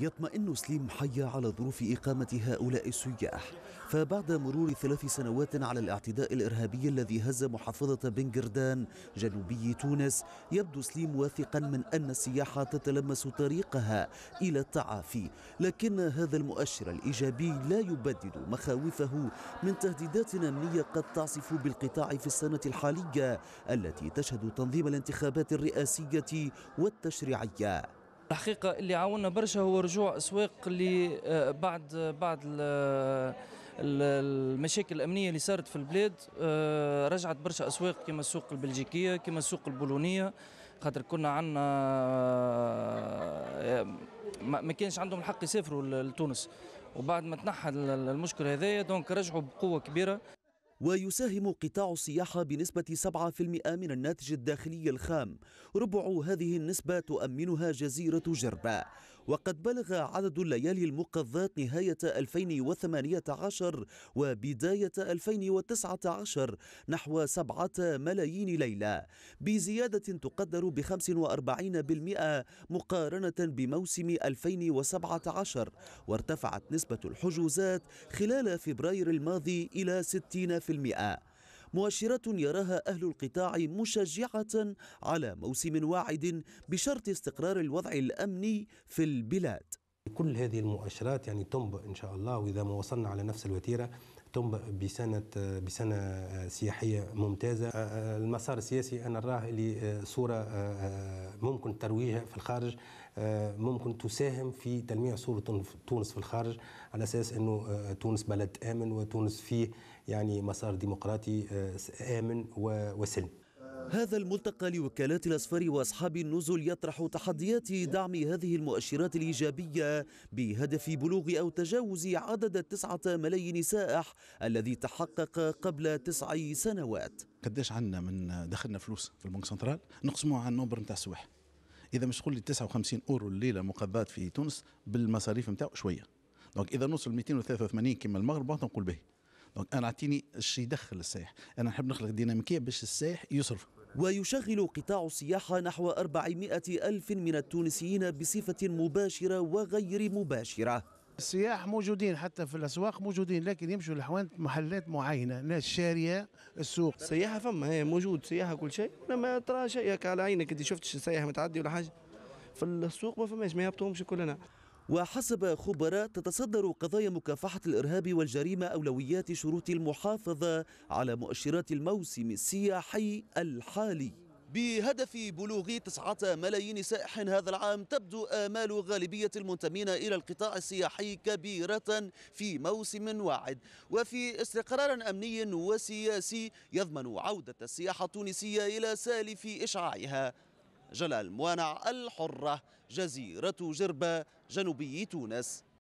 يطمئن سليم حيا على ظروف إقامة هؤلاء السياح فبعد مرور ثلاث سنوات على الاعتداء الإرهابي الذي هز محافظة بن جنوبي تونس يبدو سليم واثقا من أن السياحة تتلمس طريقها إلى التعافي لكن هذا المؤشر الإيجابي لا يبدد مخاوفه من تهديدات أمنية قد تعصف بالقطاع في السنة الحالية التي تشهد تنظيم الانتخابات الرئاسية والتشريعية الحقيقة اللي عاوننا برشا هو رجوع أسواق اللي آه، بعد بعد آه، المشاكل الأمنية اللي صارت في البلاد آه، رجعت برشا أسواق كما السوق البلجيكية كما السوق البولونية خاطر كنا عندنا ما كانش عندهم الحق يسافروا لتونس وبعد ما تنحى المشكلة هذايا دونك رجعوا بقوة كبيرة ويساهم قطاع السياحة بنسبة 7% من الناتج الداخلي الخام ربع هذه النسبة تؤمنها جزيرة جربة وقد بلغ عدد الليالي المقضات نهاية 2018 وبداية 2019 نحو 7 ملايين ليلة بزيادة تقدر ب 45% مقارنة بموسم 2017 وارتفعت نسبة الحجوزات خلال فبراير الماضي إلى 60% مؤشرات يراها أهل القطاع مشجعة على موسم واعد بشرط استقرار الوضع الأمني في البلاد كل هذه المؤشرات يعني تنبأ إن شاء الله وإذا ما وصلنا على نفس الوتيرة تنبأ بسنة بسنة سياحية ممتازة آه، آه، المسار السياسي أنا نراه لصورة آه، ممكن ترويجها في الخارج ممكن تساهم في تلميع صورة تونس في الخارج على أساس أنه تونس بلد آمن وتونس فيه يعني مسار ديمقراطي آمن وسلم هذا الملتقى لوكالات الاسفار وأصحاب النزل يطرح تحديات دعم هذه المؤشرات الإيجابية بهدف بلوغ أو تجاوز عدد تسعة ملايين سائح الذي تحقق قبل تسع سنوات قداش عندنا من دخلنا فلوس في البنك سنترال نقسموها على النمبر نتاع السواح اذا مش تقول لي 59 اورو الليله مقبضات في تونس بالمصاريف نتاعو شويه دونك اذا نوصل 283 كما المغرب نقول به دونك انا اعطيني الشيء يدخل السائح انا نحب نخلق ديناميكيه باش السائح يصرف ويشغل قطاع السياحة نحو 400 ألف من التونسيين بصفة مباشرة وغير مباشرة السياح موجودين حتى في الأسواق موجودين لكن يمشوا لحوانت محلات معينة ناس شارية السوق سياحة فما هي موجود سياحة كل شيء لما ترى شيء على عينك أنت شفتش السياحة متعدي ولا حاجة في السوق ما فماش ما يهبطهمش كلنا وحسب خبراء تتصدر قضايا مكافحة الإرهاب والجريمة أولويات شروط المحافظة على مؤشرات الموسم السياحي الحالي بهدف بلوغ تسعة ملايين سائح هذا العام تبدو آمال غالبية المنتمين إلى القطاع السياحي كبيرة في موسم واحد وفي استقرار أمني وسياسي يضمن عودة السياحة التونسية إلى سالف إشعاعها جلال موانع الحرة جزيرة جربة جنوبي تونس